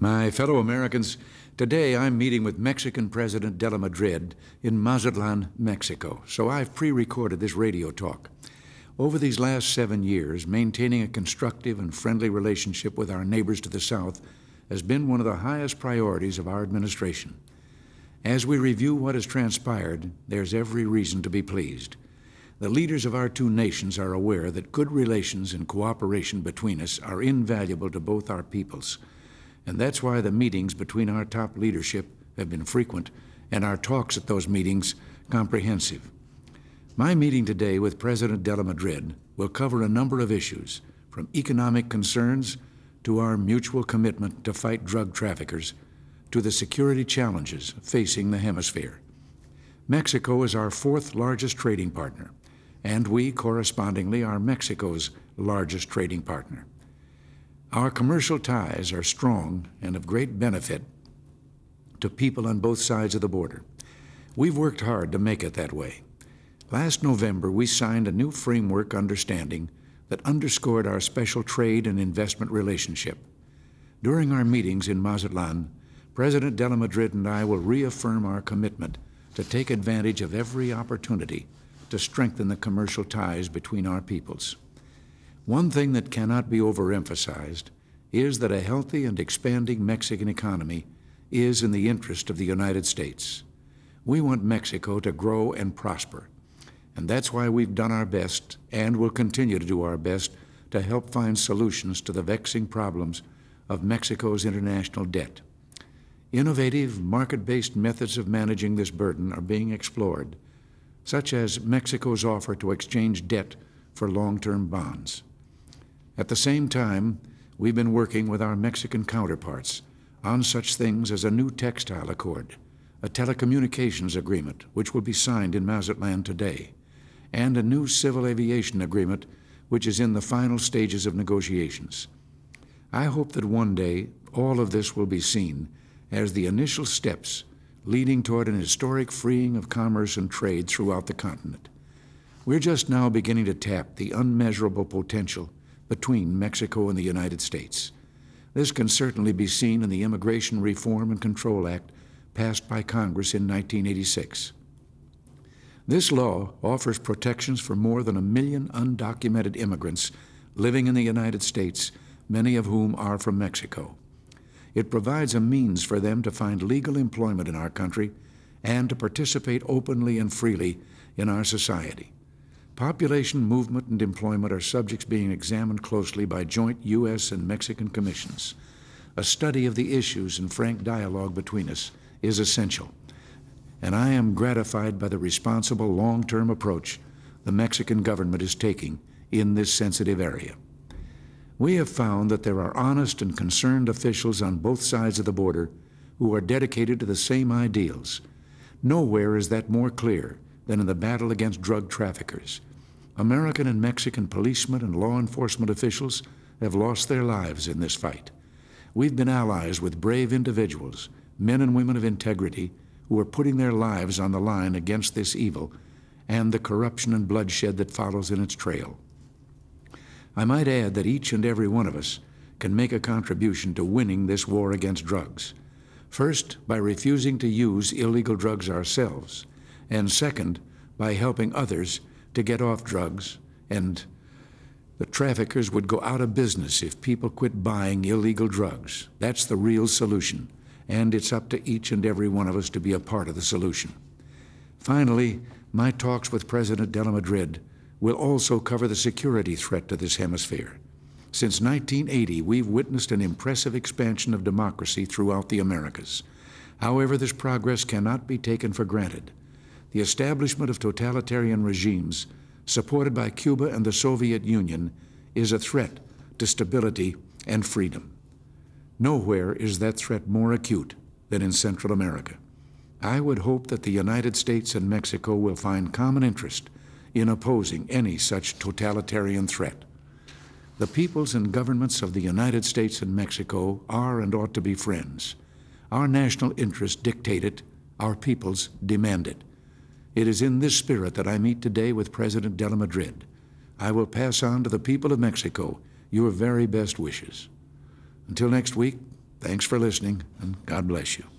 My fellow Americans, today I'm meeting with Mexican President de la Madrid in Mazatlan, Mexico, so I've pre recorded this radio talk. Over these last seven years, maintaining a constructive and friendly relationship with our neighbors to the south has been one of the highest priorities of our administration. As we review what has transpired, there's every reason to be pleased. The leaders of our two nations are aware that good relations and cooperation between us are invaluable to both our peoples. And that's why the meetings between our top leadership have been frequent and our talks at those meetings comprehensive. My meeting today with President Della Madrid will cover a number of issues, from economic concerns to our mutual commitment to fight drug traffickers to the security challenges facing the hemisphere. Mexico is our fourth largest trading partner, and we correspondingly are Mexico's largest trading partner. Our commercial ties are strong and of great benefit to people on both sides of the border. We've worked hard to make it that way. Last November, we signed a new framework understanding that underscored our special trade and investment relationship. During our meetings in Mazatlan, President Dela Madrid and I will reaffirm our commitment to take advantage of every opportunity to strengthen the commercial ties between our peoples. One thing that cannot be overemphasized is that a healthy and expanding Mexican economy is in the interest of the United States. We want Mexico to grow and prosper. And that's why we've done our best and will continue to do our best to help find solutions to the vexing problems of Mexico's international debt. Innovative, market-based methods of managing this burden are being explored, such as Mexico's offer to exchange debt for long-term bonds. At the same time, we've been working with our Mexican counterparts on such things as a new textile accord, a telecommunications agreement, which will be signed in Mazatlan today, and a new civil aviation agreement, which is in the final stages of negotiations. I hope that one day all of this will be seen as the initial steps leading toward an historic freeing of commerce and trade throughout the continent. We're just now beginning to tap the unmeasurable potential between Mexico and the United States. This can certainly be seen in the Immigration Reform and Control Act passed by Congress in 1986. This law offers protections for more than a million undocumented immigrants living in the United States, many of whom are from Mexico. It provides a means for them to find legal employment in our country and to participate openly and freely in our society. Population movement and employment are subjects being examined closely by joint U.S. and Mexican commissions. A study of the issues and frank dialogue between us is essential, and I am gratified by the responsible long term approach the Mexican government is taking in this sensitive area. We have found that there are honest and concerned officials on both sides of the border who are dedicated to the same ideals. Nowhere is that more clear than in the battle against drug traffickers. American and Mexican policemen and law enforcement officials have lost their lives in this fight. We've been allies with brave individuals, men and women of integrity, who are putting their lives on the line against this evil and the corruption and bloodshed that follows in its trail. I might add that each and every one of us can make a contribution to winning this war against drugs. First, by refusing to use illegal drugs ourselves and second, by helping others to get off drugs. And the traffickers would go out of business if people quit buying illegal drugs. That's the real solution, and it's up to each and every one of us to be a part of the solution. Finally, my talks with President Della Madrid will also cover the security threat to this hemisphere. Since 1980, we've witnessed an impressive expansion of democracy throughout the Americas. However, this progress cannot be taken for granted the establishment of totalitarian regimes supported by Cuba and the Soviet Union is a threat to stability and freedom. Nowhere is that threat more acute than in Central America. I would hope that the United States and Mexico will find common interest in opposing any such totalitarian threat. The peoples and governments of the United States and Mexico are and ought to be friends. Our national interests dictate it, our peoples demand it. It is in this spirit that I meet today with President de la Madrid. I will pass on to the people of Mexico your very best wishes. Until next week, thanks for listening, and God bless you.